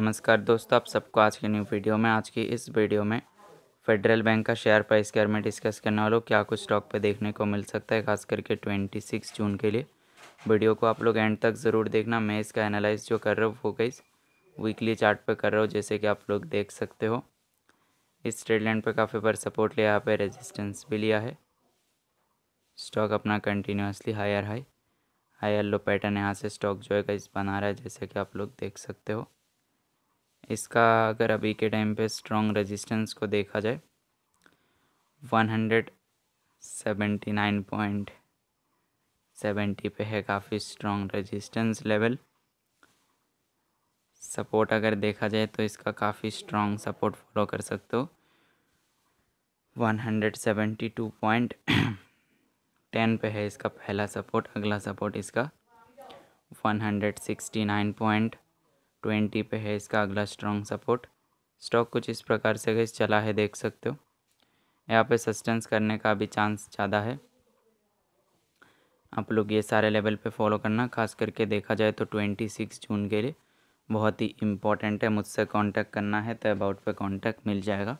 नमस्कार दोस्तों आप सबको आज की न्यू वीडियो में आज की इस वीडियो में फेडरल बैंक का शेयर प्राइस के बारे में डिस्कस करने वालों क्या कुछ स्टॉक पे देखने को मिल सकता है खास करके 26 जून के लिए वीडियो को आप लोग एंड तक ज़रूर देखना मैं इसका एनालाइज जो कर रहा हूँ वो कई वीकली चार्ट पे कर रहा हूँ जैसे कि आप लोग देख सकते हो इस ट्रेड लाइन पर काफ़ी बार सपोर्ट लिया यहाँ पर रेजिस्टेंस भी लिया है स्टॉक अपना continuously higher high higher low pattern यहाँ से स्टॉक जो है कई बना रहा है जैसे कि आप लोग देख सकते हो इसका अगर अभी के टाइम पे स्ट्रॉन्ग रेजिस्टेंस को देखा जाए one hundred seventy nine point seventy पे है काफ़ी स्ट्रॉन्ग रेजिस्टेंस लेवल सपोर्ट अगर देखा जाए तो इसका काफ़ी स्ट्रॉन्ग सपोर्ट फॉलो कर सकते हो one hundred seventy two point ten पे है इसका पहला सपोर्ट अगला सपोर्ट इसका one hundred sixty nine point twenty पे है इसका अगला स्ट्रॉन्ग सपोर्ट स्टॉक कुछ इस प्रकार से गई चला है देख सकते हो यहाँ पे सस्टेंस करने का भी चांस ज़्यादा है आप लोग ये सारे लेवल पे फॉलो करना खास करके देखा जाए तो ट्वेंटी सिक्स जून के लिए बहुत ही इम्पॉर्टेंट है मुझसे कांटेक्ट करना है तो अबाउट पे कांटेक्ट मिल जाएगा